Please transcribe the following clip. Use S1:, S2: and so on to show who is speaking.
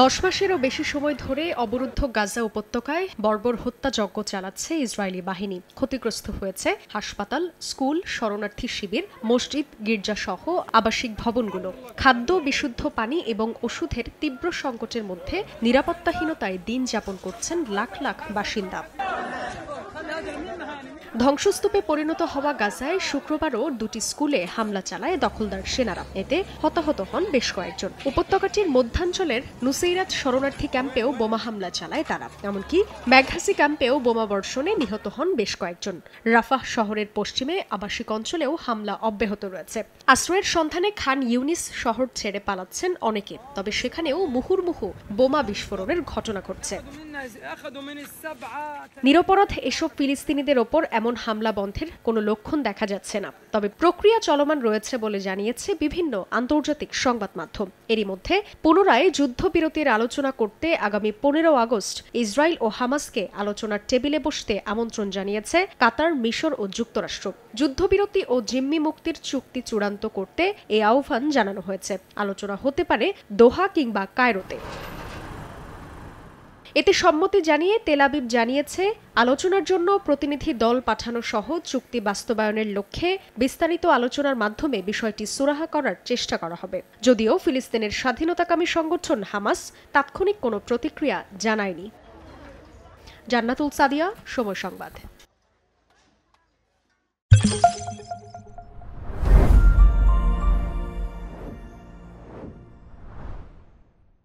S1: দশ মাসেরও বেশি সময় ধরে অবরুদ্ধ গাজা উপত্যকায় বর্বর হত্যাযজ্ঞ চালাচ্ছে ইসরায়েলি বাহিনী ক্ষতিগ্রস্ত হয়েছে হাসপাতাল স্কুল শরণার্থী শিবির মসজিদ গির্জাসহ আবাসিক ভবনগুলো খাদ্য বিশুদ্ধ পানি এবং ওষুধের তীব্র সংকটের মধ্যে নিরাপত্তাহীনতায় দিন যাপন করছেন লাখ লাখ বাসিন্দা ধ্বংসস্তূপে পরিণত হওয়া গাজায় শুক্রবারও দুটি স্কুলে হামলা চালায় দখলদার সেনারা এতে হতাহত হন বেশ কয়েকজন উপত্যকাটির মধ্যাঞ্চলের নুসেইরাত শরণার্থী ক্যাম্পেও বোমা হামলা চালায় তারা এমনকি ম্যাঘাসি ক্যাম্পেও বোমা বর্ষণে নিহত হন বেশ কয়েকজন রাফাহ শহরের পশ্চিমে আবাসিক অঞ্চলেও হামলা অব্যাহত রয়েছে আশ্রয়ের সন্ধানে খান ইউনিস শহর ছেড়ে পালাচ্ছেন অনেকে তবে সেখানেও মুহুর্মুহু বোমা বিস্ফোরণের ঘটনা ঘটছে নিরপরাধ এসব ফিলিস্তিনিদের ওপর এমন হামলা বন্ধের কোনো লক্ষণ দেখা যাচ্ছে না তবে প্রক্রিয়া চলমান রয়েছে বলে জানিয়েছে বিভিন্ন আন্তর্জাতিক সংবাদ মাধ্যম এরই মধ্যে পুনরায় যুদ্ধবিরতির আলোচনা করতে আগামী পনেরো আগস্ট ইসরায়েল ও হামাসকে আলোচনার টেবিলে বসতে আমন্ত্রণ জানিয়েছে কাতার মিশর ও যুক্তরাষ্ট্র যুদ্ধবিরতি ও জিম্মি মুক্তির চুক্তি চূড়ান্ত করতে এ আহ্বান জানানো হয়েছে আলোচনা হতে পারে দোহা কিংবা কায়রোতে এতে সম্মতি জানিয়ে তেলাবিব জানিয়েছে আলোচনার জন্য প্রতিনিধি দল পাঠানো সহ চুক্তি বাস্তবায়নের লক্ষ্যে বিস্তারিত আলোচনার মাধ্যমে বিষয়টি সুরাহা করার চেষ্টা করা হবে যদিও ফিলিস্তিনের স্বাধীনতাকামী সংগঠন হামাস তাৎক্ষণিক কোনো প্রতিক্রিয়া জানায়নি জান্নাতুল সাদিয়া সময় সংবাদ